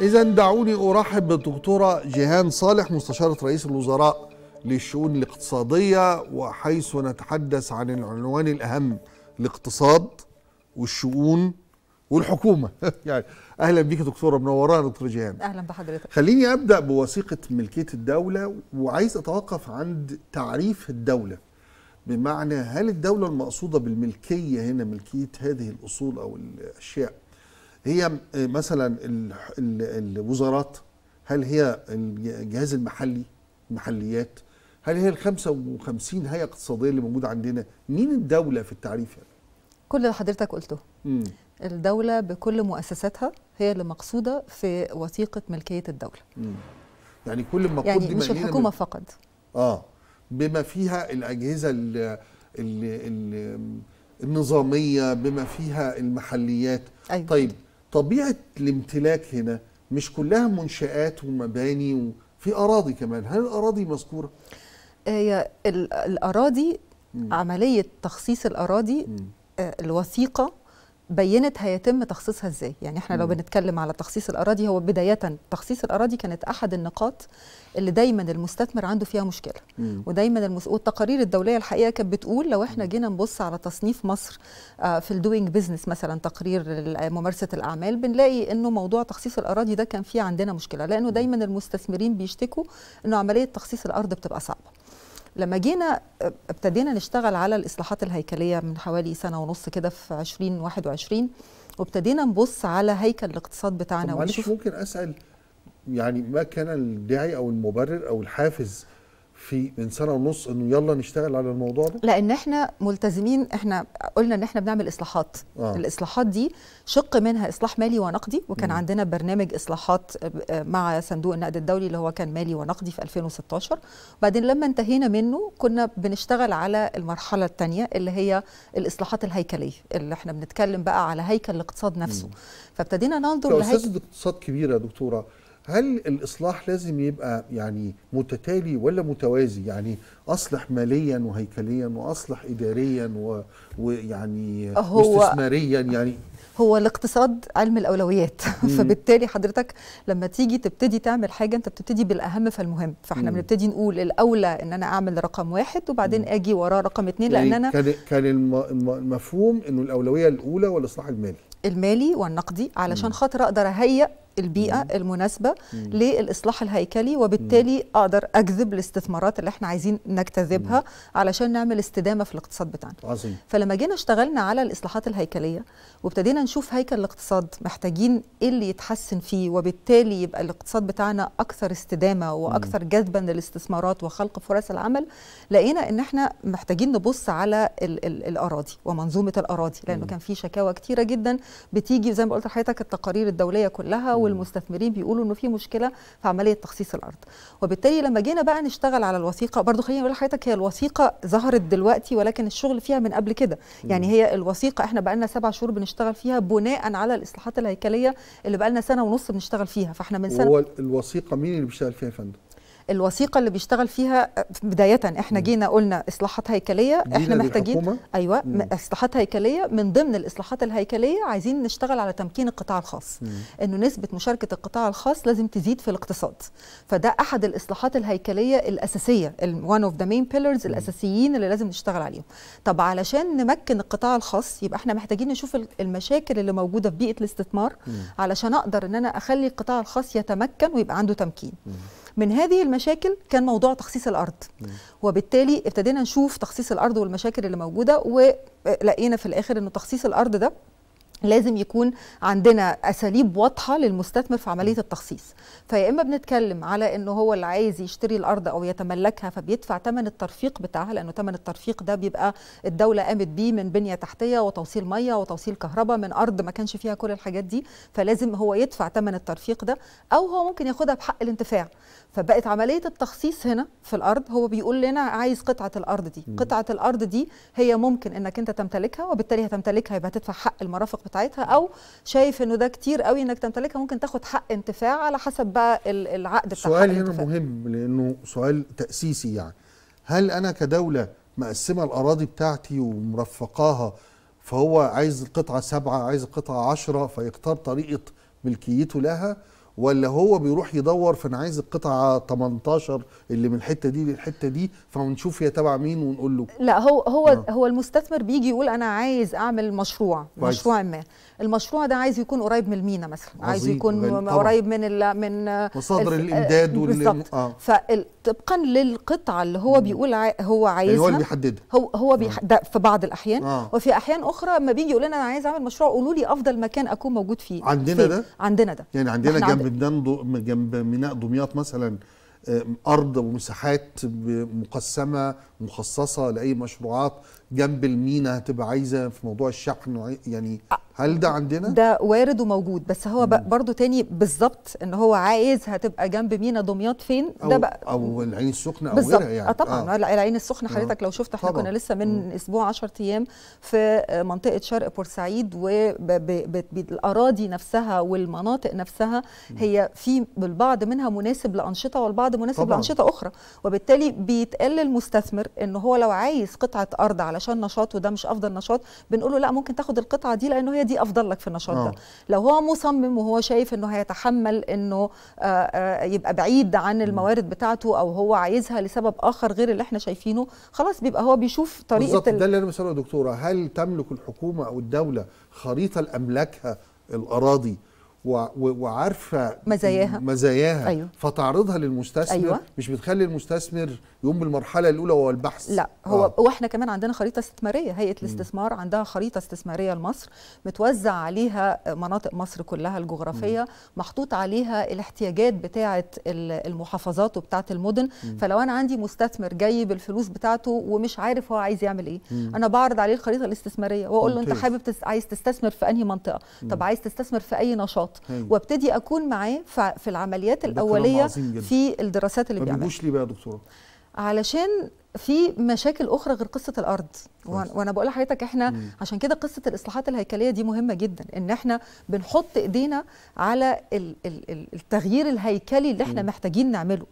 إذا دعوني أرحب بالدكتورة جيهان صالح مستشارة رئيس الوزراء للشؤون الاقتصادية وحيث نتحدث عن العنوان الأهم الاقتصاد والشؤون والحكومة يعني أهلا بك دكتورة منورانا دكتورة جيهان أهلا بحضرتك خليني أبدأ بوثيقة ملكية الدولة وعايز أتوقف عند تعريف الدولة بمعنى هل الدولة المقصودة بالملكية هنا ملكية هذه الأصول أو الأشياء هي آه، مثلا الوزارات هل هي الجهاز المحلي المحليات هل هي ال 55 هيئه اقتصاديه اللي موجوده عندنا مين الدوله في التعريف يعني؟ كل اللي حضرتك قلته مم. الدوله بكل مؤسساتها هي اللي مقصوده في وثيقه ملكيه الدوله مم. يعني كل ما يعني مش الحكومه من... فقط اه بما فيها الاجهزه ال ال ال النظاميه بما فيها المحليات أيوة. طيب طبيعه الامتلاك هنا مش كلها منشآت ومباني وفي أراضي كمان هل الأراضي مذكورة؟ آه، هي الأراضي م. عملية تخصيص الأراضي م. آه، الوثيقة بينت هيتم تخصيصها ازاي يعني احنا لو بنتكلم على تخصيص الاراضي هو بدايه تخصيص الاراضي كانت احد النقاط اللي دايما المستثمر عنده فيها مشكله ودايما المس... والتقارير الدوليه الحقيقه كانت بتقول لو احنا جينا نبص على تصنيف مصر آه، في الدوينج بيزنس مثلا تقرير ممارسه الاعمال بنلاقي انه موضوع تخصيص الاراضي ده كان فيه عندنا مشكله لانه دايما المستثمرين بيشتكوا انه عمليه تخصيص الارض بتبقى صعبه لما جينا آه، ابتدينا نشتغل على الاصلاحات الهيكليه من حوالي سنه ونص كده في 2021 وابتدينا نبص على هيكل الاقتصاد بتاعنا ونشوف ممكن اسال يعني ما كان الداعي او المبرر او الحافز في من سنه ونص انه يلا نشتغل على الموضوع ده؟ لان احنا ملتزمين احنا قلنا ان احنا بنعمل اصلاحات آه. الاصلاحات دي شق منها اصلاح مالي ونقدي وكان م. عندنا برنامج اصلاحات آه، مع صندوق النقد الدولي اللي هو كان مالي ونقدي في 2016 بعدين لما انتهينا منه كنا بنشتغل على المرحله الثانيه اللي هي الاصلاحات الهيكليه اللي احنا بنتكلم بقى على هيكل الاقتصاد نفسه م. فابتدينا ننظر لهيكل اقتصاد كبيره يا دكتوره هل الاصلاح لازم يبقى يعني متتالي ولا متوازي يعني اصلح ماليا وهيكليا واصلح اداريا ويعني استثماريا يعني هو الاقتصاد علم الاولويات فبالتالي حضرتك لما تيجي تبتدي تعمل حاجه انت بتبتدي بالاهم فالمهم فاحنا بنبتدي نقول الاولى ان انا اعمل رقم واحد وبعدين اجي وراه رقم اثنين يعني لان انا كان كان المفهوم انه الاولويه الاولى والاصلاح المالي المالي والنقدي علشان خاطر اقدر اهيئ البيئه مم. المناسبه مم. للاصلاح الهيكلي وبالتالي مم. اقدر اجذب الاستثمارات اللي احنا عايزين نجتذبها مم. علشان نعمل استدامه في الاقتصاد بتاعنا عظيم. فلما جينا اشتغلنا على الاصلاحات الهيكليه وابتدينا نشوف هيكل الاقتصاد محتاجين ايه اللي يتحسن فيه وبالتالي يبقى الاقتصاد بتاعنا اكثر استدامه واكثر جذبا للاستثمارات وخلق فرص العمل لقينا ان احنا محتاجين نبص على الـ الـ الاراضي ومنظومه الاراضي لانه مم. كان في شكاوى كتيره جدا بتيجي زي ما قلت لحضرتك التقارير الدوليه كلها والمستثمرين بيقولوا انه في مشكله في عمليه تخصيص الارض وبالتالي لما جينا بقى نشتغل على الوثيقه برضو خليني اقول لحضرتك هي الوثيقه ظهرت دلوقتي ولكن الشغل فيها من قبل كده يعني هي الوثيقه احنا بقى لنا سبع شهور بنشتغل فيها بناء على الاصلاحات الهيكليه اللي بقى لنا سنه ونص بنشتغل فيها فاحنا من سنه هو الوثيقه مين اللي بيشتغل فيها يا فندم الوثيقه اللي بيشتغل فيها بدايه احنا جينا قلنا اصلاحات هيكليه احنا محتاجين ايوه اصلاحات هيكليه من ضمن الاصلاحات الهيكليه عايزين نشتغل على تمكين القطاع الخاص انه نسبه مشاركه القطاع الخاص لازم تزيد في الاقتصاد فده احد الاصلاحات الهيكليه الاساسيه وان اوف ذا مين بيلرز الاساسيين اللي لازم نشتغل عليهم طب علشان نمكن القطاع الخاص يبقى احنا محتاجين نشوف المشاكل اللي موجوده في بيئه الاستثمار علشان اقدر ان انا اخلي القطاع الخاص يتمكن ويبقى عنده تمكين من هذه المشاكل كان موضوع تخصيص الارض وبالتالي ابتدينا نشوف تخصيص الارض والمشاكل اللي موجوده ولقينا آه، في الاخر انه تخصيص الارض ده لازم يكون عندنا اساليب واضحه للمستثمر في عمليه التخصيص فيا اما بنتكلم على انه هو اللي عايز يشتري الارض او يتملكها فبيدفع ثمن الترفيق بتاعها لانه ثمن الترفيق ده بيبقى الدوله قامت بيه من بنيه تحتيه وتوصيل ميه وتوصيل كهرباء من ارض ما كانش فيها كل الحاجات دي فلازم هو يدفع ثمن الترفيق ده او هو ممكن ياخدها بحق الانتفاع فبقت عمليه التخصيص هنا في الارض هو بيقول لنا عايز قطعه الارض دي قطعه الارض دي هي ممكن انك انت تمتلكها وبالتالي هتمتلكها يبقى هتدفع حق المرافق بتاعتها او شايف انه ده كتير قوي انك تمتلكها ممكن تاخد حق انتفاع على حسب بقى العقد بتاعها سؤال هنا انتفاع. مهم لانه سؤال تاسيسي يعني هل انا كدوله مقسمه الاراضي بتاعتي ومرفقاها فهو عايز القطعه سبعه عايز القطعه عشره فيختار طريقه ملكيته لها ولا هو بيروح يدور فانا عايز القطعه 18 اللي من الحته دي للحته دي فنشوف هي تبع مين ونقول له لا هو هو آه. هو المستثمر بيجي يقول انا عايز اعمل مشروع بايز. مشروع ما المشروع ده عايز يكون قريب من المينا مثلا عايز يكون قريب من الـ من مصادر الامداد وال آه. فطبقا للقطعه اللي هو بيقول هو عايزها أيوة، هو اللي بيحددها هو هو آه. ده في بعض الاحيان آه. وفي احيان اخرى ما بيجي يقول لنا انا عايز اعمل مشروع قولوا لي افضل مكان اكون موجود فيه عندنا فيه؟ ده عندنا ده يعني عندنا جنب عند... دندو... جنب ميناء دمياط مثلا آه، ارض ومساحات مقسمه مخصصه لاي مشروعات جنب المينا هتبقى عايزه في موضوع الشحن يعني هل ده عندنا؟ ده وارد وموجود بس هو برضه تاني بالظبط ان هو عايز هتبقى جنب مينا دمياط فين ده بقى او العين السخنه او غيرها يعني آه، طبعا آه. العين السخنه حضرتك لو شفت احنا كنا لسه من م. اسبوع 10 ايام في منطقه شرق بورسعيد والاراضي نفسها والمناطق نفسها هي في البعض منها مناسب لانشطه والبعض مناسب طبعًا. لانشطه اخرى وبالتالي بيتقال المستثمر ان هو لو عايز قطعه ارض على علشان نشاطه ده مش افضل نشاط بنقول له لا ممكن تاخد القطعه دي لانه هي دي افضل لك في النشاط ده آه. لو هو مصمم وهو شايف انه هيتحمل انه آه، آه، يبقى بعيد عن الموارد بتاعته او هو عايزها لسبب اخر غير اللي احنا شايفينه خلاص بيبقى هو بيشوف طريقه بالظبط ده اللي انا بساله يا دكتوره هل تملك الحكومه او الدوله خريطه لاملاكها الاراضي وعارفه مزاياها مزاياها أيوه. فتعرضها للمستثمر أيوه. مش بتخلي المستثمر يقوم بالمرحله الاولى وهو البحث لا هو آه. واحنا كمان عندنا خريطه استثماريه هيئه الاستثمار م. عندها خريطه استثماريه لمصر متوزع عليها مناطق مصر كلها الجغرافيه م. محطوط عليها الاحتياجات بتاعه المحافظات وبتاعه المدن م. فلو انا عندي مستثمر جاي بالفلوس بتاعته ومش عارف هو عايز يعمل ايه م. انا بعرض عليه الخريطه الاستثماريه واقول له انت حابب تس... عايز تستثمر في انهي منطقه م. طب عايز تستثمر في اي نشاط وابتدي اكون معاه في العمليات الاوليه في الدراسات اللي بيعملها ليه بقى يا دكتوره علشان في مشاكل اخرى غير قصه الارض وانا بقول لحضرتك احنا مم. عشان كده قصه الاصلاحات الهيكليه دي مهمه جدا ان احنا بنحط ايدينا على التغيير الهيكلي اللي احنا مم. محتاجين نعمله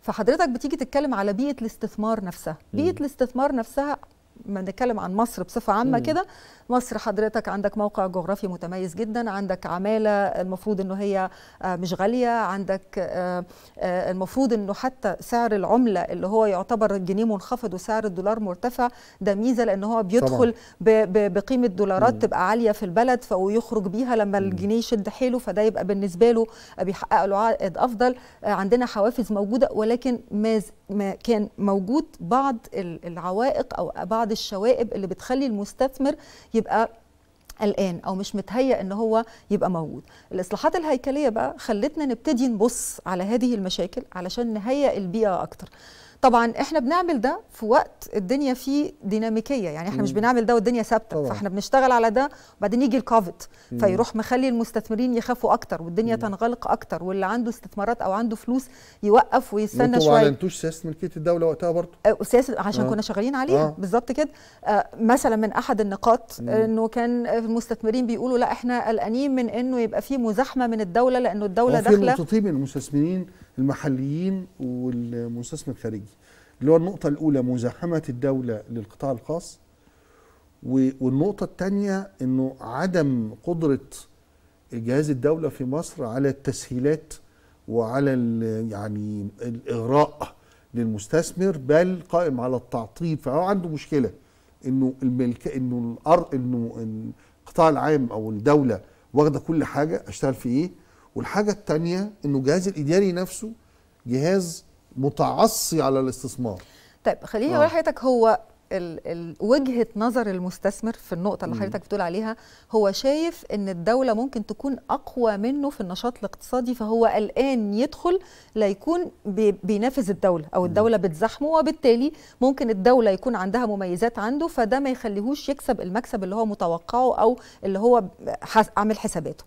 فحضرتك بتيجي تتكلم على بيئه الاستثمار نفسها بيئه الاستثمار نفسها ما نتكلم عن مصر بصفه عامه كده مصر حضرتك عندك موقع جغرافي متميز جدا عندك عماله المفروض انه هي آه، مش غاليه عندك آه، آه، المفروض انه حتى سعر العمله اللي هو يعتبر الجنيه منخفض وسعر الدولار مرتفع ده ميزه لان هو بيدخل بقيمه دولارات مم. تبقى عاليه في البلد فيخرج بيها لما الجنيه يشد حيله فده يبقى بالنسبه له بيحقق له عائد افضل عندنا حوافز موجوده ولكن ما كان موجود بعض العوائق او بعض بعض الشوائب اللي بتخلي المستثمر يبقى قلقان او مش متهيأ ان هو يبقى موجود الاصلاحات الهيكليه بقى خلتنا نبتدي نبص على هذه المشاكل علشان نهيأ البيئه اكتر طبعا احنا بنعمل ده في وقت الدنيا فيه ديناميكيه يعني احنا مم. مش بنعمل ده والدنيا ثابته فاحنا بنشتغل على ده وبعدين يجي الكوفيد فيروح مخلي المستثمرين يخافوا اكتر والدنيا مم. تنغلق اكتر واللي عنده استثمارات او عنده فلوس يوقف ويستنى شويه ما اعلنتوش سياسه ملكيه الدوله وقتها برضه أه، سياسه عشان آه. كنا شغالين عليها آه. بالظبط كده آه مثلا من احد النقاط انه كان المستثمرين بيقولوا لا احنا قلقانين من انه يبقى في مزاحمه من الدوله لانه الدوله داخله في من المستثمرين المحليين والمستثمر الخارجي اللي هو النقطة الأولى مزاحمة الدولة للقطاع الخاص والنقطة الثانية أنه عدم قدرة جهاز الدولة في مصر على التسهيلات وعلى يعني الإغراء للمستثمر بل قائم على التعطيل فهو عنده مشكلة أنه الملك أنه الأرض أنه القطاع العام أو الدولة واخدة كل حاجة أشتغل في إيه والحاجه التانية انه الجهاز الاداري نفسه جهاز متعصي على الاستثمار طيب خليني آه. اقول آه. لحضرتك هو وجهه نظر المستثمر في النقطه اللي حضرتك بتقول عليها هو شايف ان الدوله ممكن تكون اقوى منه في النشاط الاقتصادي فهو قلقان يدخل ليكون بينافس الدوله او الدوله بتزاحمه وبالتالي ممكن الدوله يكون عندها مميزات عنده فده ما يخليهوش يكسب المكسب اللي هو متوقعه او اللي هو عامل حساباته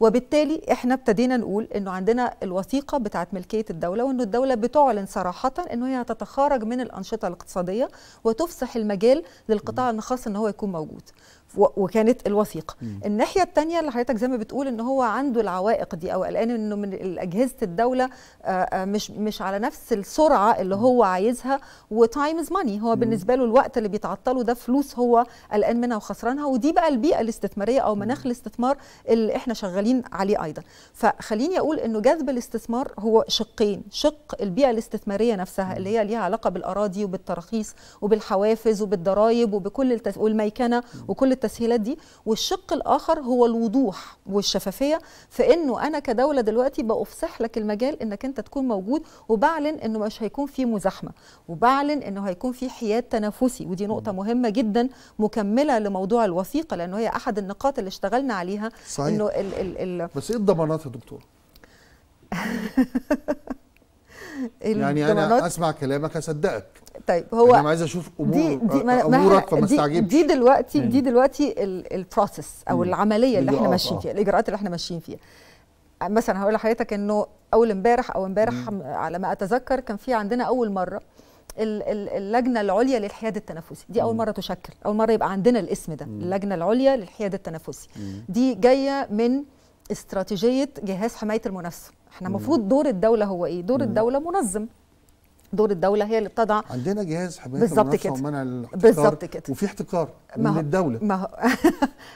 وبالتالي احنا ابتدينا نقول انه عندنا الوثيقه بتاعه ملكيه الدوله وانه الدوله بتعلن صراحه انه هي هتتخارج من الانشطه الاقتصاديه وتفسح المجال للقطاع الخاص ان هو يكون موجود وكانت الوثيقه مم. الناحيه الثانيه اللي حضرتك زي ما بتقول ان هو عنده العوائق دي او قلقان انه من اجهزه الدوله آه، آه، مش مش على نفس السرعه اللي هو عايزها وتايم از ماني هو مم. بالنسبه له الوقت اللي بيتعطله ده فلوس هو قلقان منها وخسرانها ودي بقى البيئه الاستثماريه او مناخ الاستثمار اللي احنا شغالين عليه ايضا فخليني اقول انه جذب الاستثمار هو شقين شق البيئه الاستثماريه نفسها اللي هي ليها علاقه بالاراضي وبالتراخيص وبالحوافز وبالضرايب وبكل التس... والميكنه وكل التسهيلات دي والشق الاخر هو الوضوح والشفافيه فانه انا كدوله دلوقتي بافسح لك المجال انك انت تكون موجود وبعلن انه مش هيكون في مزاحمه وبعلن انه هيكون في حياد تنافسي ودي نقطه مهمه جدا مكمله لموضوع الوثيقه لانه هي احد النقاط اللي اشتغلنا عليها صحيح. انه ال ال ال بس ايه الضمانات يا دكتور يعني انا اسمع كلامك اصدقك طيب هو يعني انا عايز اشوف امور دي, دي امورك فما دي, دي دلوقتي دي دلوقتي البروسيس او مم. العمليه اللي احنا آه، ماشيين آه. فيها الاجراءات اللي احنا ماشيين فيها مثلا هقول لحضرتك انه اول امبارح او امبارح على ما اتذكر كان في عندنا اول مره اللجنه العليا للحياد التنفسي دي اول مره تشكل اول مره يبقى عندنا الاسم ده اللجنه العليا للحياد التنفسي دي جايه من استراتيجيه جهاز حمايه المنافسه احنا المفروض دور الدوله هو ايه دور الدوله منظم دور الدوله هي اللي بتضع عندنا جهاز حمايه بالظبط كده ومنع الاحتكار بالظبط كده وفي احتكار من الدوله ما هو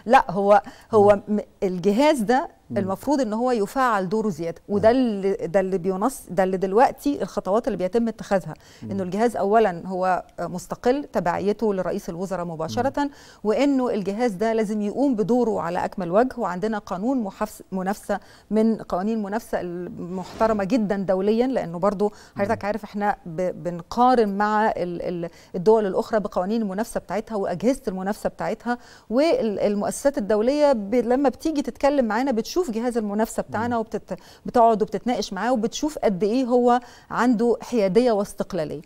لا هو هو الجهاز ده المفروض ان هو يفعل دوره زياده وده اللي ده اللي بينص ده اللي دلوقتي الخطوات اللي بيتم اتخاذها انه الجهاز اولا هو مستقل تبعيته لرئيس الوزراء مباشره وانه الجهاز ده لازم يقوم بدوره على اكمل وجه وعندنا قانون منافسه من قوانين المنافسه المحترمه جدا دوليا لانه برضو حضرتك عارف احنا بنقارن مع الدول الاخرى بقوانين المنافسه بتاعتها واجهزه المنافسه المنافسه بتاعتها والمؤسسات الدوليه لما بتيجي تتكلم معانا بتشوف جهاز المنافسه بتاعنا وبتقعد وبتتناقش معاه وبتشوف قد ايه هو عنده حياديه واستقلاليه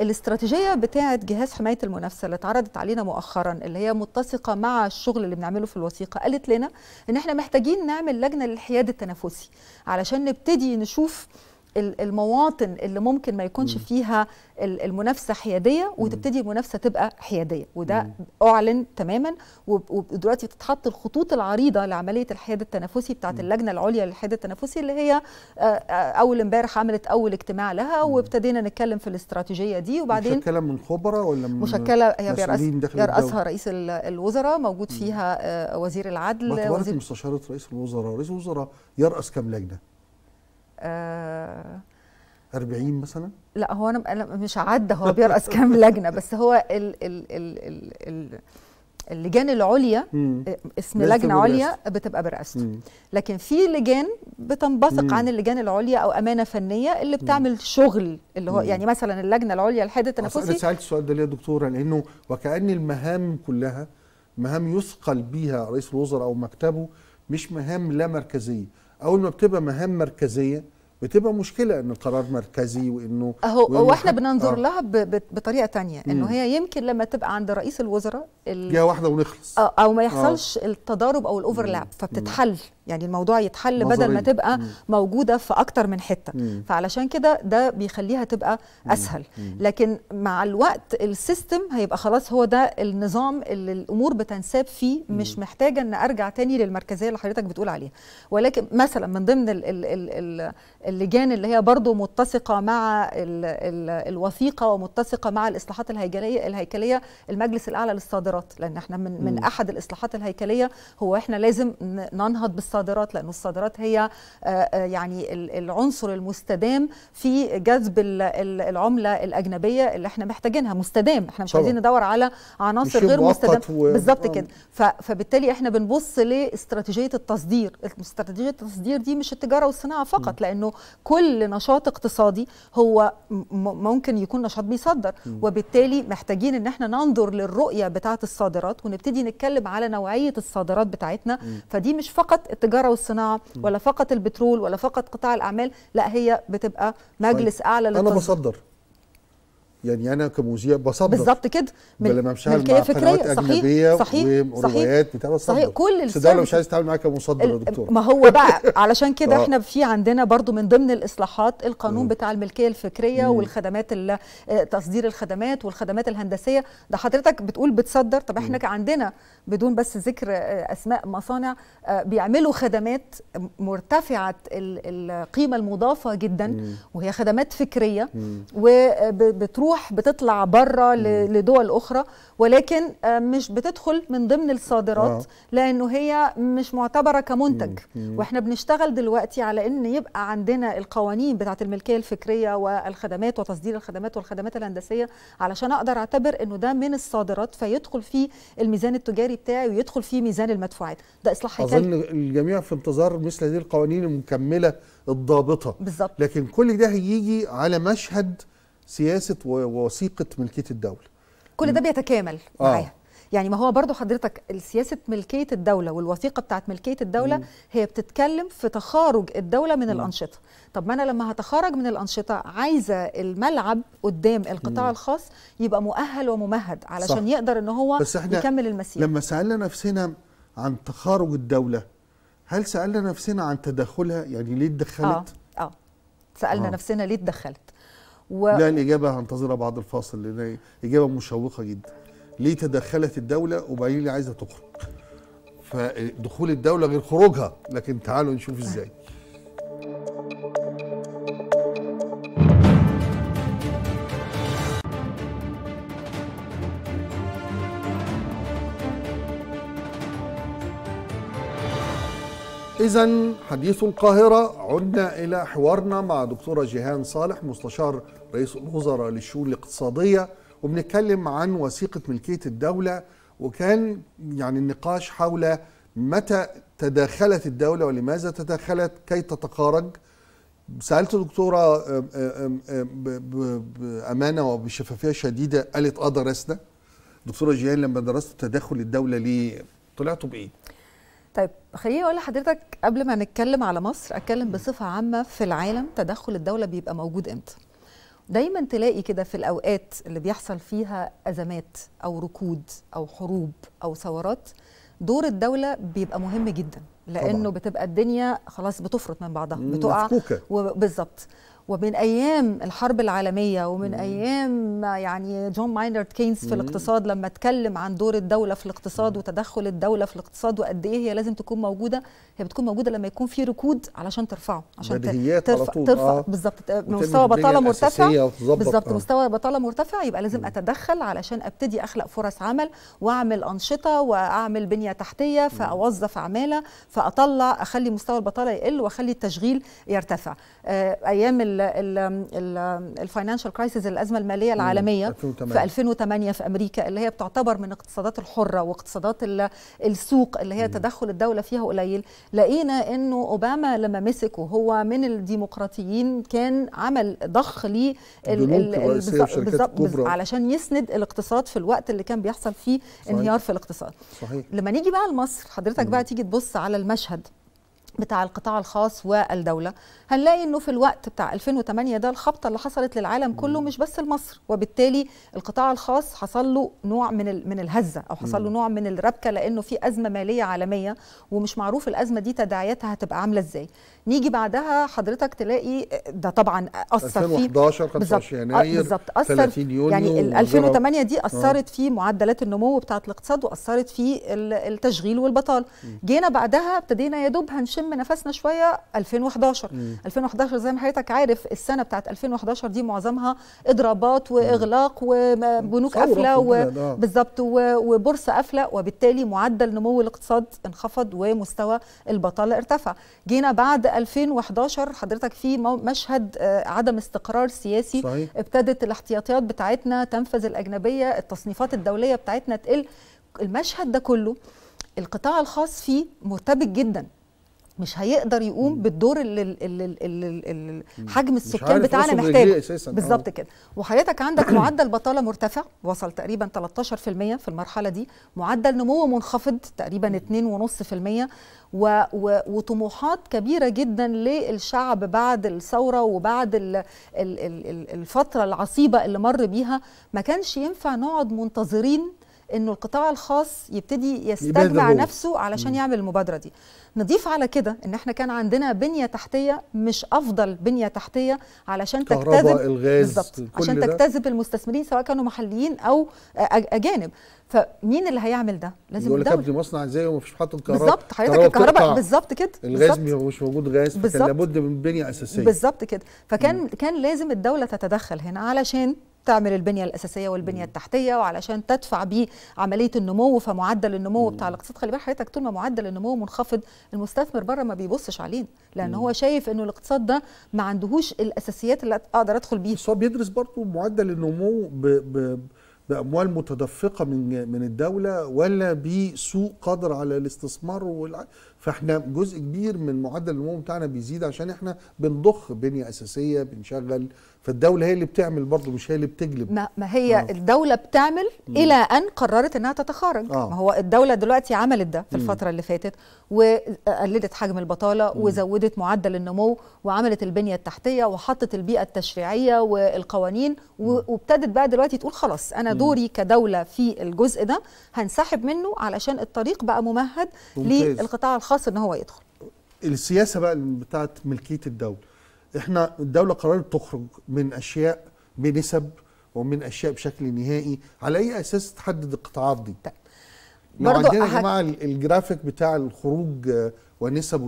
الاستراتيجية بتاعة جهاز حماية المنافسة اللي اتعرضت علينا مؤخرا اللي هي متسقة مع الشغل اللي بنعمله في الوثيقة قالت لنا ان احنا محتاجين نعمل لجنة للحياد التنافسي علشان نبتدي نشوف المواطن اللي ممكن ما يكونش مم. فيها المنافسه حياديه وتبتدي المنافسه تبقى حياديه وده مم. اعلن تماما ودلوقتي بتتحط الخطوط العريضه لعمليه الحياد التنافسي بتاعت اللجنه العليا للحياد التنافسي اللي هي اول امبارح عملت اول اجتماع لها وابتدينا نتكلم في الاستراتيجيه دي وبعدين مشكله من خبراء ولا من مشكله هي بيرأسها رئيس الوزراء موجود فيها مم. وزير العدل وزير مستشاره رئيس الوزراء رئيس الوزراء يرأس كام لجنه 40 آه، مثلا؟ لا هو انا مش عدى هو بيرأس كام لجنه بس هو ال ال ال ال ال اللجان العليا آه، اسم لجنه عليا بتبقى برئاسته لكن في لجان بتنبثق عن اللجان العليا او امانه فنيه اللي بتعمل مم. شغل اللي هو مم. يعني مثلا اللجنه العليا الحد التنافسي انا سالت السؤال ده ليه يا دكتوره لانه وكان المهام كلها مهام يثقل بيها رئيس الوزراء او مكتبه مش مهام لا مركزيه اول ما بتبقى مهام مركزيه بتبقى مشكله ان القرار مركزي وانه اهو هو احنا بننظر آه. لها بطريقه تانية انه هي يمكن لما تبقى عند رئيس الوزراء جهه واحده ونخلص آه او ما آه. يحصلش آه. التضارب او الاوفرلاب فبتتحل يعني الموضوع يتحل نظري. بدل ما تبقى مم. موجوده في اكتر من حته مم. فعلشان كده ده بيخليها تبقى مم. اسهل مم. لكن مع الوقت السيستم هيبقى خلاص هو ده النظام اللي الامور بتنساب فيه مم. مش محتاجه ان ارجع تاني للمركزيه اللي حضرتك بتقول عليها ولكن مثلا من ضمن الـ الـ الـ اللجان اللي هي برضه متسقه مع الـ الـ الوثيقه ومتسقه مع الاصلاحات الهيكليه الهيكليه المجلس الاعلى للصادرات لان احنا من, من احد الاصلاحات الهيكليه هو احنا لازم ننهض بالصادرات الصادرات لأن الصادرات هي آه، آه، يعني العنصر المستدام في جذب العملة الأجنبية اللي احنا محتاجينها مستدام احنا مش عايزين ندور على عناصر غير مستدام و... بالظبط آه. كده فبالتالي احنا بنبص لاستراتيجية التصدير استراتيجية التصدير دي مش التجارة والصناعة فقط م. لأنه كل نشاط اقتصادي هو ممكن يكون نشاط بيصدر م. وبالتالي محتاجين ان احنا ننظر للرؤية بتاعة الصادرات ونبتدي نتكلم على نوعية الصادرات بتاعتنا م. فدي مش فقط التجارة التجاره والصناعه ولا فقط البترول ولا فقط قطاع الاعمال لا هي بتبقى مجلس طيب، اعلى للتصدير. انا بصدر يعني انا كمذيع بصدر بالظبط كده من لما بمشيها صحيح فكريه أجنبية صحيح صحيح وروايات صحيح كل بس ده مش عايز اتعامل معاك كمصدر يا دكتور ما هو بقى علشان كده آه. احنا في عندنا برضو من ضمن الاصلاحات القانون بتاع الملكيه الفكريه والخدمات آه، تصدير الخدمات والخدمات الهندسيه ده حضرتك بتقول بتصدر طب احنا عندنا بدون بس ذكر آه، اسماء مصانع بيعملوا خدمات مرتفعه القيمه المضافه جدا وهي خدمات فكريه وبتروح بتروح بتطلع بره لدول اخرى ولكن آه، مش بتدخل من ضمن الصادرات آه. لانه هي مش معتبره كمنتج واحنا بنشتغل دلوقتي على ان يبقى عندنا القوانين بتاعه الملكيه الفكريه والخدمات وتصدير الخدمات والخدمات الهندسيه علشان اقدر اعتبر انه ده من الصادرات فيدخل في الميزان التجاري بتاعي ويدخل في ميزان المدفوعات ده اصلاح هيكل اظن الجميع في انتظار مثل هذه القوانين المكمله الضابطه بالظبط لكن كل ده هيجي على مشهد سياسه ووثيقه ملكيه الدوله كل ده بيتكامل آه. معاها يعني ما هو برضو حضرتك سياسة ملكية الدولة والوثيقة بتاعت ملكية الدولة م. هي بتتكلم في تخارج الدولة من م. الأنشطة طب ما أنا لما هتخرج من الأنشطة عايزة الملعب قدام القطاع م. الخاص يبقى مؤهل وممهد علشان صح. يقدر أن هو بس احنا يكمل المسير لما سألنا نفسنا عن تخارج الدولة هل سألنا نفسنا عن تدخلها يعني ليه اتدخلت؟ آه. آه سألنا آه. نفسنا ليه اتدخلت و... لا الإجابة هنتظرها بعد الفاصل لأن إجابة مشوقة جدا ليه تدخلت الدولة وبعدين عايزة تخرج فدخول الدولة غير خروجها لكن تعالوا نشوف إزاي إذا حديث القاهرة عدنا إلى حوارنا مع دكتورة جيهان صالح مستشار رئيس الوزراء للشؤون الاقتصادية وبنتكلم عن وثيقة ملكية الدولة وكان يعني النقاش حول متى تداخلت الدولة ولماذا تداخلت كي تتقارج سألت دكتورة بأمانة وبشفافية شديدة قالت اه درسنا دكتورة جيهان لما درست تداخل الدولة ليه طلعتوا بإيه؟ طيب خليني اقول لحضرتك قبل ما نتكلم على مصر اتكلم بصفه عامه في العالم تدخل الدوله بيبقى موجود امتى دايما تلاقي كده في الاوقات اللي بيحصل فيها ازمات او ركود او حروب او ثورات دور الدوله بيبقى مهم جدا لانه طبعا. بتبقى الدنيا خلاص بتفرط من بعضها بتقع بالظبط ومن ايام الحرب العالميه ومن مم. ايام يعني جون ماينرد كينز في مم. الاقتصاد لما اتكلم عن دور الدوله في الاقتصاد مم. وتدخل الدوله في الاقتصاد وقد ايه هي لازم تكون موجوده هي بتكون موجوده لما يكون في ركود علشان ترفعه عشان ترفع ترفع آه. بالظبط مستوى بطاله مرتفع بالظبط آه. مستوى بطاله مرتفع يبقى لازم مم. اتدخل علشان ابتدي اخلق فرص عمل واعمل انشطه واعمل بنيه تحتيه فاوظف عماله فاطلع اخلي مستوى البطاله يقل واخلي التشغيل يرتفع آه ايام الفاينانشال كرايسيس الازمه الماليه العالميه 2008. في 2008 في امريكا اللي هي بتعتبر من اقتصادات الحره واقتصادات السوق اللي هي تدخل الدوله فيها قليل لقينا انه اوباما لما مسك وهو من الديمقراطيين كان عمل ضخ ليه بالظبط علشان يسند الاقتصاد في الوقت اللي كان بيحصل فيه صحيح. انهيار في الاقتصاد صحيح. لما نيجي بقى لمصر حضرتك مم. بقى تيجي تبص على المشهد بتاع القطاع الخاص والدولة هنلاقي انه في الوقت بتاع 2008 ده الخبطة اللي حصلت للعالم كله مش بس لمصر وبالتالي القطاع الخاص حصل له نوع من من الهزة او حصل له نوع من الربكة لانه في أزمة مالية عالمية ومش معروف الأزمة دي تداعياتها هتبقى عاملة ازاي نيجي بعدها حضرتك تلاقي ده طبعا أثر 2011 15 يناير بالظبط أثر 30 يونيو يعني 2008 دي أثرت آه. في معدلات النمو بتاعة الاقتصاد وأثرت في التشغيل والبطالة جينا بعدها ابتدينا يا دوب هنشم نشم نفسنا شويه 2011 مم. 2011 زي ما حضرتك عارف السنه بتاعت 2011 دي معظمها اضرابات واغلاق وبنوك قافله آه. بالظبط وبورصه قافله وبالتالي معدل نمو الاقتصاد انخفض ومستوى البطاله ارتفع جينا بعد 2011 حضرتك في مشهد آه، عدم استقرار سياسي صحيح. ابتدت الاحتياطيات بتاعتنا تنفذ الاجنبيه التصنيفات الدوليه بتاعتنا تقل المشهد ده كله القطاع الخاص فيه مرتبك جدا مش هيقدر يقوم بالدور اللي, حجم السكان بتاعنا محتاجه بالظبط آه. كده وحضرتك عندك معدل بطاله مرتفع وصل تقريبا 13% في المرحله دي معدل نمو منخفض تقريبا 2.5% و و وطموحات كبيره جدا للشعب بعد الثوره وبعد ال ال ال الفتره العصيبه اللي مر بيها ما كانش ينفع نقعد منتظرين انه القطاع الخاص يبتدي يستجمع نفسه علشان يعمل المبادره دي نضيف على كده ان احنا كان عندنا بنيه تحتيه مش افضل بنيه تحتيه علشان تجتذب الغاز بالظبط عشان تجتذب المستثمرين سواء كانوا محليين او اجانب فمين اللي هيعمل ده لازم يقول لك ابني مصنع ازاي ومفيش محطه كهرباء بالظبط حضرتك الكهرباء بالظبط كده الغاز مش موجود غاز فكان لابد من بنيه اساسيه بالظبط كده فكان م. كان لازم الدوله تتدخل هنا علشان تعمل البنيه الاساسيه والبنيه التحتيه وعلشان تدفع بيه عمليه النمو فمعدل النمو بتاع الاقتصاد خلي بال حضرتك طول ما معدل النمو منخفض المستثمر بره ما بيبصش علينا لان هو شايف انه الاقتصاد ده ما عندهوش الاساسيات اللي اقدر ادخل بيها بس هو بيدرس برضه معدل النمو ب... ب... باموال متدفقه من من الدوله ولا بسوق قادر على الاستثمار والع... فاحنا جزء كبير من معدل النمو بتاعنا بيزيد عشان احنا بنضخ بنيه اساسيه بنشغل فالدوله هي اللي بتعمل برضه مش هي اللي بتجلب ما, ما هي آه. الدوله بتعمل م. الى ان قررت انها تتخارج آه. ما هو الدوله دلوقتي عملت ده في الفتره اللي فاتت وقللت حجم البطاله م. وزودت معدل النمو وعملت البنيه التحتيه وحطت البيئه التشريعيه والقوانين وابتدت بقى دلوقتي تقول خلاص انا م. دوري كدوله في الجزء ده هنسحب منه علشان الطريق بقى ممهد ممتاز. للقطاع الخاص ان هو يدخل السياسه بقى بتاعت ملكيه الدوله احنا الدوله قررت تخرج من اشياء بنسب ومن اشياء بشكل نهائي على اي اساس تحدد القطاعات دي طيب. لو عندنا يا جماعه الجرافيك بتاع الخروج آه، ونسبه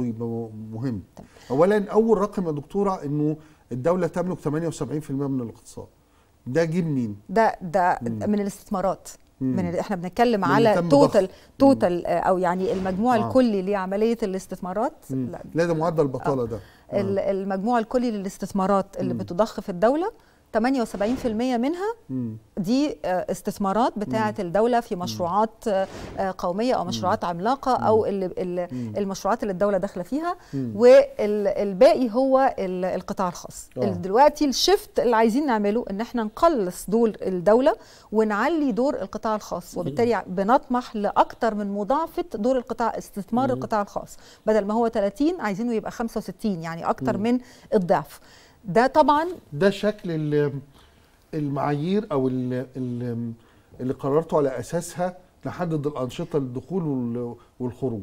مهم طيب. اولا اول رقم يا دكتوره انه الدوله تملك 78% من الاقتصاد ده جه منين ده ده مم. من الاستثمارات من احنا بنتكلم على توتال آه، توتال او يعني المجموع آه. الكلي لعمليه الاستثمارات لا, لا ده معدل البطاله آه. ده المجموع الكلي للاستثمارات اللي بتضخ في الدوله 78% منها دي آه، استثمارات بتاعه الدوله في مشروعات آه، قوميه او مشروعات عملاقه او المشروعات اللي الدوله داخله فيها والباقي هو القطاع الخاص آه. دلوقتي الشفت اللي عايزين نعمله ان احنا نقلص دور الدوله ونعلي دور القطاع الخاص وبالتالي بنطمح لاكثر من مضاعفه دور القطاع استثمار القطاع الخاص بدل ما هو 30 عايزينه يبقى 65 يعني اكثر من الضعف ده طبعا ده شكل المعايير او اللي قررته على اساسها نحدد الانشطه للدخول والخروج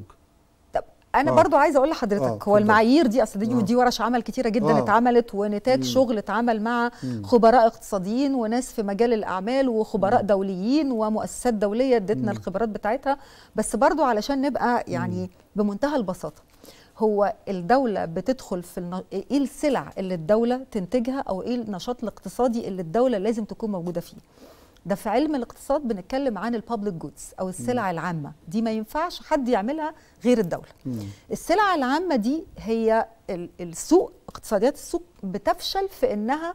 طب انا آه. برضو عايزه اقول لحضرتك آه. هو المعايير دي اصل دي آه. ودي ورش عمل كتيره جدا آه. اتعملت ونتاج مم. شغل اتعمل مع مم. خبراء اقتصاديين وناس في مجال الاعمال وخبراء مم. دوليين ومؤسسات دوليه ادتنا الخبرات بتاعتها بس برضو علشان نبقى يعني مم. بمنتهى البساطه هو الدولة بتدخل في الن... ايه السلع اللي الدولة تنتجها او ايه النشاط الاقتصادي اللي الدولة لازم تكون موجودة فيه ده في علم الاقتصاد بنتكلم عن البابليك جودز او السلع م. العامه دي ما ينفعش حد يعملها غير الدوله م. السلع العامه دي هي السوق اقتصاديات السوق بتفشل في انها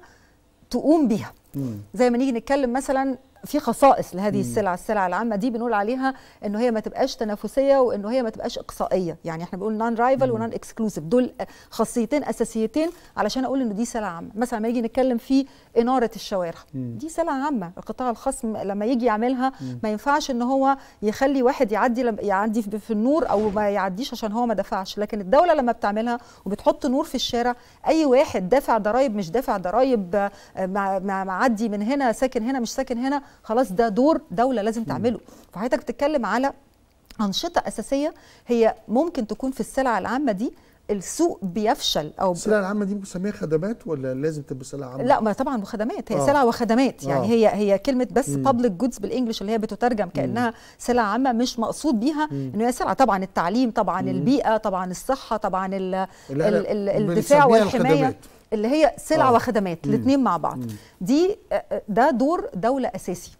تقوم بيها م. زي ما نيجي نتكلم مثلا في خصائص لهذه السلع السلع العامه دي بنقول عليها انه هي ما تبقاش تنافسيه وانه هي ما تبقاش اقصائيه يعني احنا بنقول نان رايفل ونان اكسكلوسيف دول خاصيتين اساسيتين علشان اقول انه دي سلع عامه مثلا لما يجي نتكلم في اناره الشوارع مم. دي سلع عامه القطاع الخاص لما يجي يعملها مم. ما ينفعش ان هو يخلي واحد يعدي يعدي في النور او ما يعديش عشان هو ما دفعش لكن الدوله لما بتعملها وبتحط نور في الشارع اي واحد دافع ضرايب مش دافع ضرايب آه، معدي من هنا ساكن هنا مش ساكن هنا خلاص ده دور دوله لازم تعمله فحضرتك بتتكلم على انشطه اساسيه هي ممكن تكون في السلع العامه دي السوق بيفشل او السلع العامه دي بنسميها خدمات ولا لازم تبقى سلع عامه؟ لا ما طبعا خدمات هي آه. سلع وخدمات يعني آه. هي هي كلمه بس بابليك جودز بالانجلش اللي هي بتترجم كانها مم. سلع عامه مش مقصود بيها ان هي سلع طبعا التعليم طبعا مم. البيئه طبعا الصحه طبعا الـ الـ الـ الدفاع والحمايه الخدمات. اللي هي سلع آه. وخدمات الاثنين مع بعض مم. دي آه، آه، ده دور دوله اساسي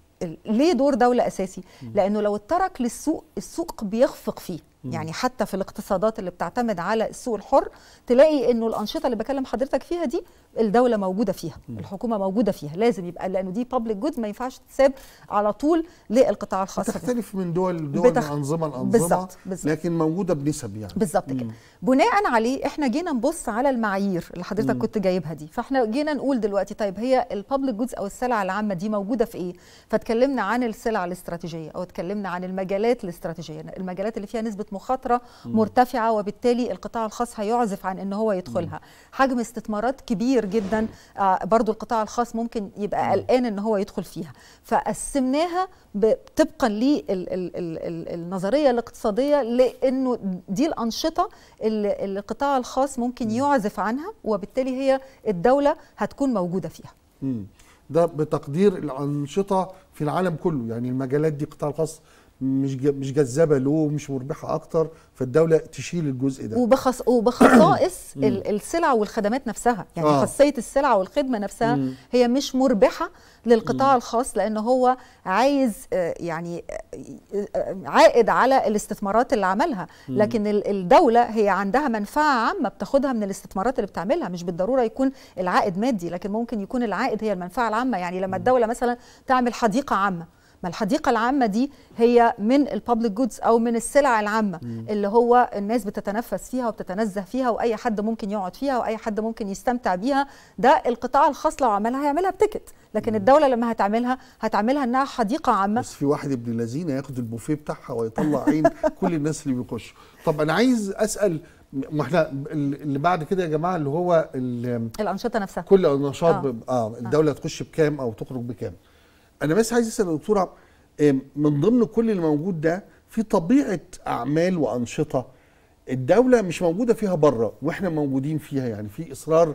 ليه دور دوله اساسي مم. لانه لو اترك للسوق السوق بيخفق فيه يعني حتى في الاقتصادات اللي بتعتمد على السوق الحر تلاقي انه الانشطه اللي بكلم حضرتك فيها دي الدوله موجوده فيها الحكومه موجوده فيها لازم يبقى لانه دي بابليك جود ما ينفعش تتساب على طول للقطاع الخاص بتختلف من دول لدول بتخ... انظمه لانظمه بالزبط. بالزبط. لكن موجوده بنسب يعني بالظبط كده بناء عليه احنا جينا نبص على المعايير اللي حضرتك م. كنت جايبها دي فاحنا جينا نقول دلوقتي طيب هي البابليك جودز او السلع العامه دي موجوده في ايه فتكلمنا عن السلع الاستراتيجيه او اتكلمنا عن المجالات الاستراتيجيه المجالات اللي فيها نسبه مخاطره مرتفعه وبالتالي القطاع الخاص هيعزف عن ان هو يدخلها حجم استثمارات كبير جدا آه، برضو القطاع الخاص ممكن يبقى قلقان ان هو يدخل فيها فقسمناها طبقا للنظريه الاقتصاديه لانه دي الانشطه اللي القطاع الخاص ممكن يعزف عنها وبالتالي هي الدوله هتكون موجوده فيها ده بتقدير الانشطه في العالم كله يعني المجالات دي قطاع الخاص مش مش جذابه له مش مربحه اكتر فالدوله تشيل الجزء ده وبخص وبخصائص السلع والخدمات نفسها يعني آه. خاصيه السلع والخدمه نفسها م. هي مش مربحه للقطاع م. الخاص لان هو عايز آه، يعني آه، آه، عائد على الاستثمارات اللي عملها م. لكن الدوله هي عندها منفعه عامه بتاخدها من الاستثمارات اللي بتعملها مش بالضروره يكون العائد مادي لكن ممكن يكون العائد هي المنفعه العامه يعني لما الدوله مثلا تعمل حديقه عامه ما الحديقه العامه دي هي من الببليك جودز او من السلع العامه مم. اللي هو الناس بتتنفس فيها وبتتنزه فيها واي حد ممكن يقعد فيها واي حد ممكن يستمتع بيها ده القطاع الخاص لو عملها هيعملها بتيكت لكن مم. الدوله لما هتعملها هتعملها انها حديقه عامه بس في واحد ابن الذين ياخد البوفيه بتاعها ويطلع عين كل الناس اللي بيخشوا طب انا عايز اسال ما احنا اللي بعد كده يا جماعه اللي هو الانشطه نفسها كل نشاط آه. آه. اه الدوله آه. تخش بكام او تخرج بكام انا بس عايز اسال دكتوره من ضمن كل اللي موجود ده في طبيعه اعمال وانشطه الدوله مش موجوده فيها بره واحنا موجودين فيها يعني في اصرار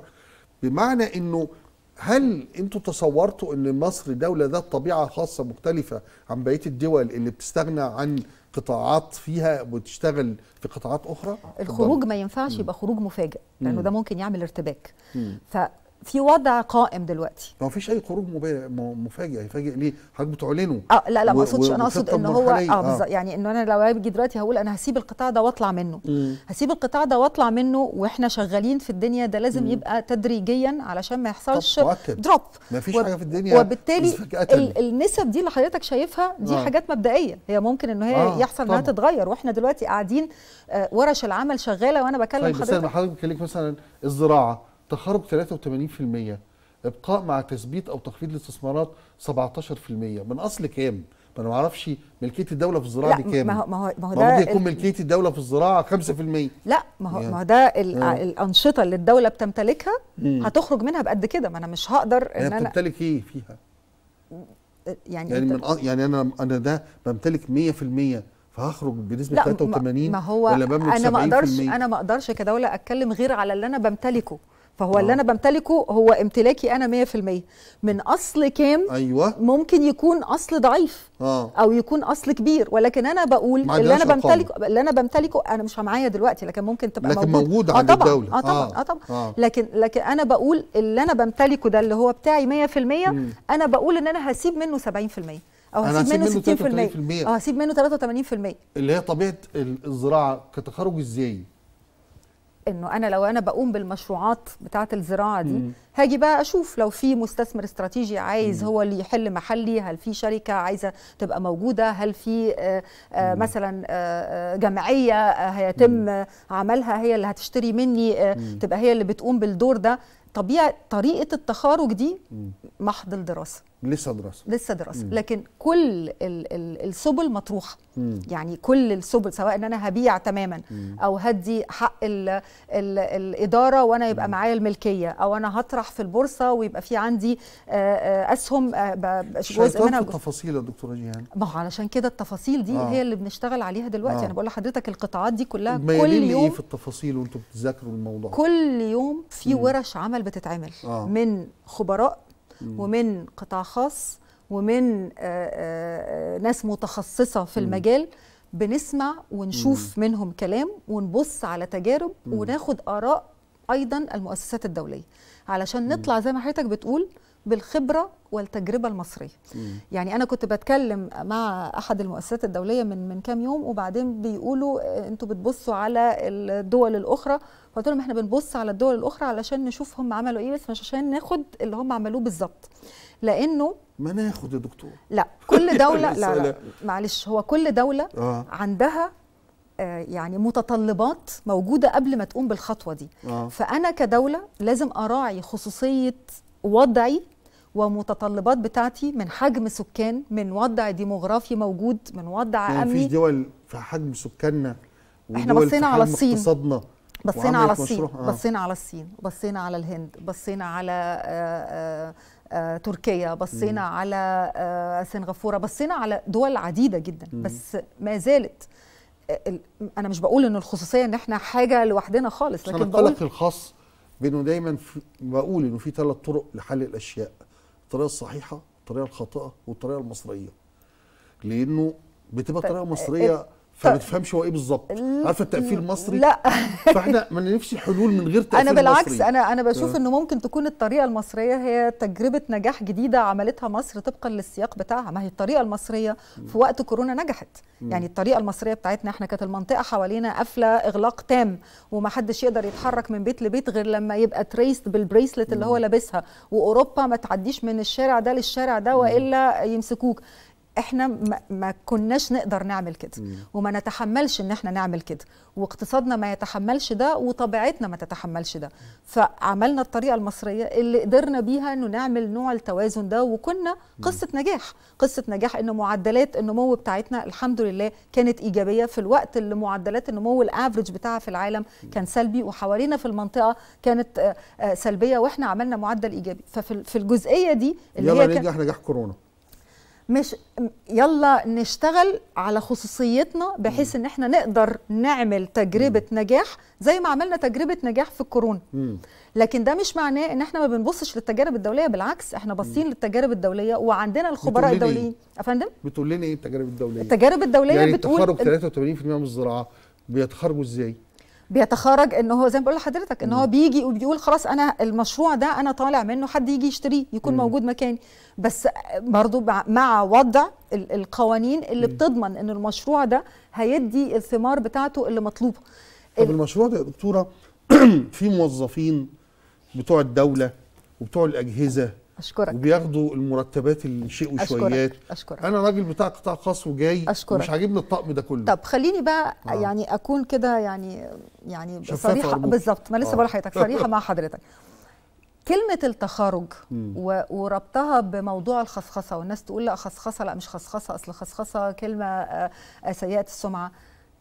بمعنى انه هل انتوا تصورتوا ان مصر دوله ذات طبيعه خاصه مختلفه عن بقيه الدول اللي بتستغنى عن قطاعات فيها وتشتغل في قطاعات اخرى الخروج ما ينفعش يبقى خروج مفاجئ لانه ده ممكن يعمل ارتباك ف في وضع قائم دلوقتي ما فيش اي خروج مفاجئ هيفاجئ ليه حضرتك بتعلنه اه لا لا ما اقصدش انا اقصد ان هو اه, آه. يعني ان انا لو هاجي دلوقتي هقول انا هسيب القطاع ده واطلع منه م. هسيب القطاع ده واطلع منه واحنا شغالين في الدنيا ده لازم م. يبقى تدريجيا علشان ما يحصلش دروب ما فيش و... حاجه في الدنيا وبالتالي ال... النسب دي اللي حضرتك شايفها دي آه. حاجات مبدئيه هي ممكن ان هي آه. يحصل انها تتغير واحنا دلوقتي قاعدين آه، ورش العمل شغاله وانا بكلم طيب، حضرتك طيب حضرتك مثلا الزراعه تخرج 83% ابقاء مع تثبيت او تخفيض الاستثمارات 17% من اصل كام؟ ما انا ما اعرفش ملكيه الدوله في الزراعه دي كام؟ ما هو ما هو ما هو ده ممكن يكون ملكيه الدوله في الزراعه 5% لا ما هو يعني. ما هو ده آه. الانشطه اللي الدوله بتمتلكها هتخرج منها بقد كده ما انا مش هقدر ان يعني انا بتمتلك ايه فيها؟ يعني يعني من يعني انا انا ده بمتلك 100% فهخرج بنسبه 83 ما هو ولا بملك انا ما اقدرش انا ما اقدرش كدوله اتكلم غير على اللي انا بمتلكه فهو أوه. اللي آه. انا بمتلكه هو امتلاكي انا 100% من اصل كام أيوة. ممكن يكون اصل ضعيف آه. او يكون اصل كبير ولكن انا بقول اللي انا بمتلكه اللي انا بمتلكه انا مش معايا دلوقتي لكن ممكن تبقى لكن موجود, موجود آه عند آه الدوله اه طبعا آه. اه, طبعا آه. لكن لكن انا بقول اللي انا بمتلكه ده اللي هو بتاعي 100% م. انا بقول ان انا هسيب منه 70% او هسيب منه 60% اه هسيب منه 83% اللي هي طبيعه الزراعه كتخرج ازاي انه انا لو انا بقوم بالمشروعات بتاعه الزراعه دي مم. هاجي بقى اشوف لو في مستثمر استراتيجي عايز مم. هو اللي يحل محلي هل في شركه عايزه تبقى موجوده هل في آآ آه، آآ آه، مثلا آآ آه، جمعيه هيتم مم. عملها هي اللي هتشتري مني تبقى هي اللي بتقوم بالدور ده طبيعه طريقه التخارج دي محض الدراسه لسه دراسه لسه دراسه مم. لكن كل السبل مطروحه مم. يعني كل السبل سواء ان انا هبيع تماما مم. او هدي حق الـ الـ الاداره وانا يبقى معايا الملكيه او انا هطرح في البورصه ويبقى في عندي آه، آه، اسهم آه، جزء منها التفاصيل يا دكتوره جيهان ما هو علشان كده التفاصيل دي آه. هي اللي بنشتغل عليها دلوقتي آه. انا بقول لحضرتك القطاعات دي كلها كل يوم ايه في التفاصيل وانتم بتذاكروا الموضوع كل يوم في مم. ورش عمل بتتعمل آه. من خبراء ومن قطاع خاص ومن آه، آه، آه، ناس متخصصه في المجال بنسمع ونشوف مم. منهم كلام ونبص على تجارب مم. وناخد اراء ايضا المؤسسات الدوليه علشان نطلع زي ما حضرتك بتقول بالخبره والتجربه المصريه مم. يعني انا كنت بتكلم مع احد المؤسسات الدوليه من من كام يوم وبعدين بيقولوا آه، انتوا بتبصوا على الدول الاخرى فقلت لهم احنا بنبص على الدول الاخرى علشان نشوف هم عملوا ايه بس مش عشان ناخد اللي هم عملوه بالظبط لانه ما ناخد يا دكتور لا كل دوله لا لا معلش هو كل دوله آه. عندها آه، يعني متطلبات موجودة قبل ما تقوم بالخطوة دي آه. فأنا كدولة لازم أراعي خصوصية وضعي ومتطلبات بتاعتي من حجم سكان من وضع ديموغرافي موجود من وضع يعني امني مفيش دول في حجم سكاننا احنا بصينا على الصين اقتصادنا بصينا على الصين آه. بصينا على الصين بصينا على الهند بصينا على آآ آه، آآ آه، آه، تركيا بصينا مم. على سنغافوره بصينا على دول عديده جدا مم. بس ما زالت انا مش بقول ان الخصوصيه ان احنا حاجه لوحدنا خالص لكن بقول الخاص بانه دايما بقول انه في ثلاث طرق لحل الاشياء الطريقه الصحيحه الطريقه الخاطئه والطريقه المصريه لانه بتبقى طيب، طريقه مصريه إيه، فما تفهمش هو ايه بالظبط عارفه التقفيل المصري لا فاحنا ما نفسي حلول من غير تقفيل انا بالعكس مصري. انا انا بشوف آه. انه ممكن تكون الطريقه المصريه هي تجربه نجاح جديده عملتها مصر طبقا للسياق بتاعها ما هي الطريقه المصريه في وقت كورونا نجحت يعني الطريقه المصريه بتاعتنا احنا كانت المنطقه حوالينا قافله اغلاق تام ومحدش يقدر يتحرك من بيت لبيت غير لما يبقى تريست بالبريسلت اللي هو لابسها واوروبا ما تعديش من الشارع ده للشارع ده والا يمسكوك احنا ما كناش نقدر نعمل كده وما نتحملش ان احنا نعمل كده واقتصادنا ما يتحملش ده وطبيعتنا ما تتحملش ده فعملنا الطريقه المصريه اللي قدرنا بيها انه نعمل نوع التوازن ده وكنا قصه نجاح قصه نجاح ان معدلات النمو بتاعتنا الحمد لله كانت ايجابيه في الوقت اللي معدلات النمو الافرج بتاعها في العالم كان سلبي وحوالينا في المنطقه كانت آه، آه، سلبيه واحنا عملنا معدل ايجابي ففي الجزئيه دي اللي يلا هي ننجح نجاح كورونا مش يلا نشتغل على خصوصيتنا بحيث ان احنا نقدر نعمل تجربه نجاح زي ما عملنا تجربه نجاح في الكورونا لكن ده مش معناه ان احنا ما بنبصش للتجارب الدوليه بالعكس احنا باصين للتجارب الدوليه وعندنا الخبراء الدوليين إيه؟ افندم بتقول لنا ايه التجارب الدوليه التجارب الدوليه يعني بتقول تخرج 83% من الزراعه بيتخرجوا ازاي بيتخرج ان هو زي ما بقول لحضرتك ان هو بيجي وبيقول خلاص انا المشروع ده انا طالع منه حد يجي يشتريه يكون مم. موجود مكاني بس برضو مع وضع القوانين اللي مم. بتضمن ان المشروع ده هيدي الثمار بتاعته اللي مطلوبه طب المشروع ده يا دكتوره في موظفين بتوع الدوله وبتوع الاجهزه اشكرك وبياخدوا المرتبات اللي شيء وشويات أشكرك. أشكرك. انا راجل بتاع قطاع خاص وجاي أشكرك. مش عاجبني الطقم ده كله طب خليني بقى آه. يعني اكون كده يعني يعني صريحه بالظبط ما لسه آه. بقول لحضرتك صريحه مع حضرتك كلمة التخرج وربطها بموضوع الخصخصة والناس تقول لا خصخصة لا مش خصخصة أصل خصخصة كلمة آه، سيئة السمعة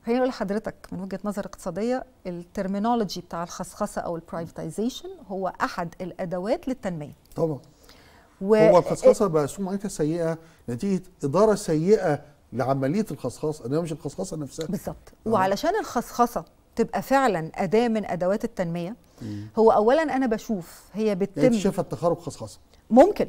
خليني اقول لحضرتك من وجهه نظر اقتصاديه الترمينولوجي بتاع الخصخصه او البرايفتايزيشن هو احد الادوات للتنميه طبعا و... هو الخصخصه بقى سمعتها سيئه نتيجه اداره سيئه لعمليه الخصخصه انما مش الخصخصه نفسها بالظبط آه. وعلشان الخصخصه تبقى فعلا اداه من ادوات التنميه مم. هو اولا انا بشوف هي يعني بتتم يعني شايفه التخارج خصخصه ممكن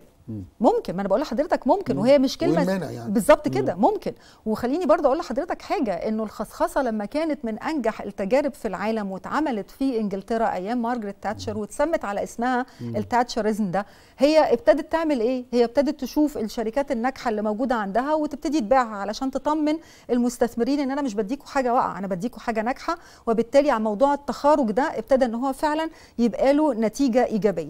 ممكن ما انا بقول لحضرتك ممكن وهي مش كلمه يعني. بالظبط كده ممكن وخليني برضه اقول لحضرتك حاجه انه الخصخصه لما كانت من انجح التجارب في العالم واتعملت في انجلترا ايام مارجريت تاتشر واتسمت على اسمها التاتشرزم ده هي ابتدت تعمل ايه هي ابتدت تشوف الشركات الناجحه اللي موجوده عندها وتبتدي تبيعها علشان تطمن المستثمرين ان انا مش بديكوا حاجه واقعه انا بديكوا حاجه ناجحه وبالتالي على موضوع التخارج ده ابتدى ان هو فعلا يبقى له نتيجه ايجابيه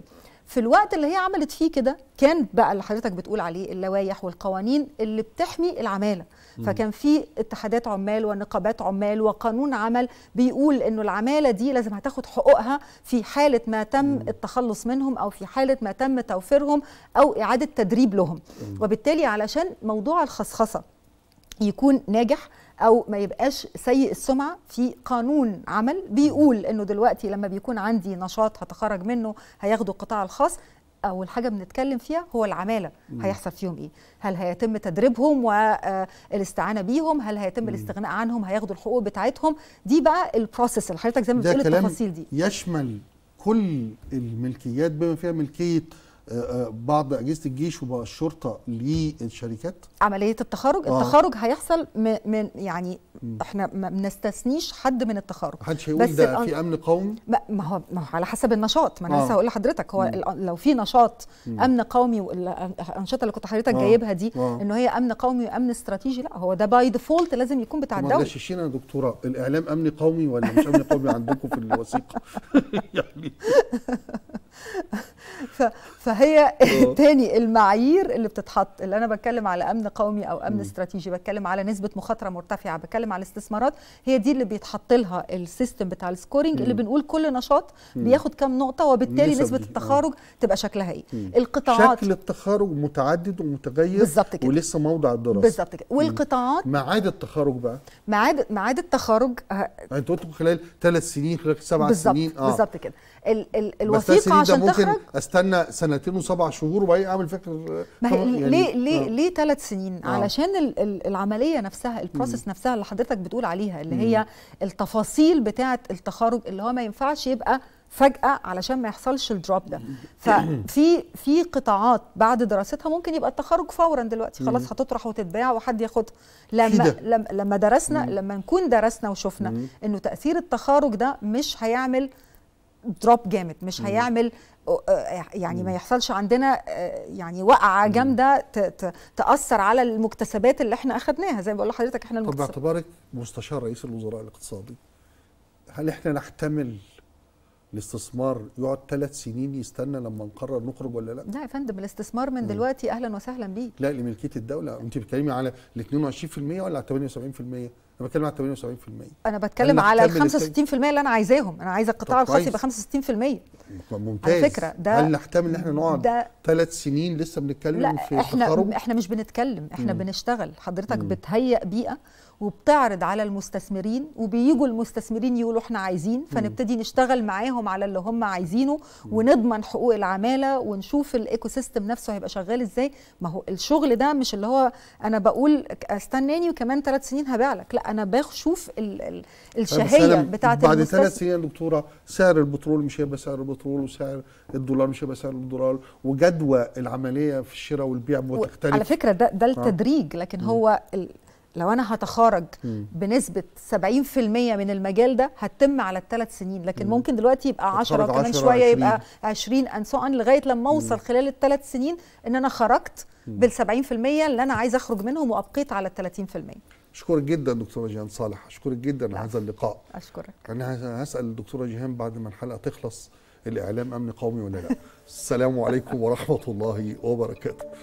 في الوقت اللي هي عملت فيه كده كان بقى اللي حضرتك بتقول عليه اللوائح والقوانين اللي بتحمي العماله فكان في اتحادات عمال ونقابات عمال وقانون عمل بيقول انه العماله دي لازم هتاخد حقوقها في حاله ما تم مم. التخلص منهم او في حاله ما تم توفيرهم او اعاده تدريب لهم مم. وبالتالي علشان موضوع الخصخصه يكون ناجح او ما يبقاش سيء السمعه في قانون عمل بيقول انه دلوقتي لما بيكون عندي نشاط هتخرج منه هياخده القطاع الخاص اول حاجه بنتكلم فيها هو العماله هيحصل فيهم ايه هل هيتم تدريبهم والاستعانه آه، بيهم هل هيتم الاستغناء عنهم هياخدوا الحقوق بتاعتهم دي بقى البروسيس اللي حضرتك زي ما بتقول التفاصيل دي يشمل كل الملكيات بما فيها ملكيه بعض اجهزه الجيش الشرطه للشركات عمليه التخرج آه. التخرج هيحصل من يعني احنا ما بنستثنيش حد من التخرج محدش هيقول ده في امن قومي ما هو ما هو على حسب النشاط ما انا آه. لسه هقول لحضرتك هو لو في نشاط م. امن قومي والانشطه اللي كنت حضرتك آه. جايبها دي آه. ان هي امن قومي وامن استراتيجي لا هو ده باي ديفولت لازم يكون بتاع الدوله ما يا دكتوره الاعلام امن قومي ولا مش امن قومي عندكم في الوثيقه يعني فهي تاني المعايير اللي بتتحط اللي انا بتكلم على امن قومي او امن استراتيجي بتكلم على نسبه مخاطره مرتفعه بتكلم على استثمارات هي دي اللي بيتحط لها السيستم بتاع السكورنج اللي بنقول كل نشاط بياخد كام نقطه وبالتالي نسبه التخارج آه. تبقى شكلها ايه القطاعات شكل التخارج متعدد ومتغير بالظبط كده ولسه موضع الدراسه بالظبط كده والقطاعات ميعاد التخارج بقى ميعاد ميعاد التخارج آه، يعني انت قلت خلال ثلاث سنين خلال سبع سنين اه بالظبط كده ال ال الوثيقه عشان تخرج استنى سنتين وسبع شهور وبعدين اعمل فكر ما يعني ليه ليه آه. ليه ثلاث سنين آه. علشان العمليه نفسها البروسيس نفسها اللي حضرتك بتقول عليها اللي هي هي التفاصيل بتاعه التخرج اللي هو ما ينفعش يبقى فجاه علشان ما يحصلش الدروب ده ففي في قطاعات بعد دراستها ممكن يبقى التخرج فورا دلوقتي خلاص هتطرح وتتباع وحد ياخدها لما لما درسنا لما نكون درسنا وشفنا انه تاثير التخرج ده مش هيعمل دروب جامد مش هيعمل يعني ما يحصلش عندنا يعني وقعه جامده تاثر على المكتسبات اللي احنا اخذناها زي ما بقول لحضرتك احنا المكتسبات طب باعتبارك مستشار رئيس الوزراء الاقتصادي هل احنا نحتمل الاستثمار يقعد ثلاث سنين يستنى لما نقرر نخرج ولا لا؟ لا يا فندم الاستثمار من دلوقتي اهلا وسهلا بيه لا لملكيه الدوله انت بتتكلمي على ال 22% ولا على 78%؟ انا بتكلم على 78% انا بتكلم أنا بتكلم علي ال 65% اللي انا عايزاهم انا عايزه القطاع الخاص يبقى 65% ممتاز على فكره ده هل نحتمل ان احنا نقعد ثلاث سنين لسه بنتكلم لا في احنا لا احنا مش بنتكلم احنا مم. بنشتغل حضرتك مم. بتهيئ بيئه وبتعرض على المستثمرين وبييجوا المستثمرين يقولوا احنا عايزين فنبتدي نشتغل معاهم على اللي هم عايزينه ونضمن حقوق العماله ونشوف الايكو سيستم نفسه هيبقى شغال ازاي ما هو الشغل ده مش اللي هو انا بقول استناني وكمان ثلاث سنين هبيع لك لا انا بشوف ال ال طيب الشهيه بتاعه بعد ثلاث سنين يا دكتوره سعر البترول مش هيبقى سعر البترول وسعر الدولار مش هيبقى سعر الدولار وجدوى العمليه في الشراء والبيع بتختلف على فكره ده ده آه. التدريج لكن هو لو انا هتخرج بنسبه 70% من المجال ده هتتم على الثلاث سنين لكن مم. ممكن دلوقتي يبقى 10 كمان شويه يبقى 20 ان سو لغايه لما اوصل خلال الثلاث سنين ان انا خرجت بال 70% اللي انا عايز اخرج منهم وابقيت على ال 30% اشكرك جدا دكتوره جيهان صالح اشكرك جدا على هذا اللقاء اشكرك انا هسال الدكتوره جيهان بعد ما الحلقه تخلص الاعلام امن قومي ولا لا السلام عليكم ورحمه الله وبركاته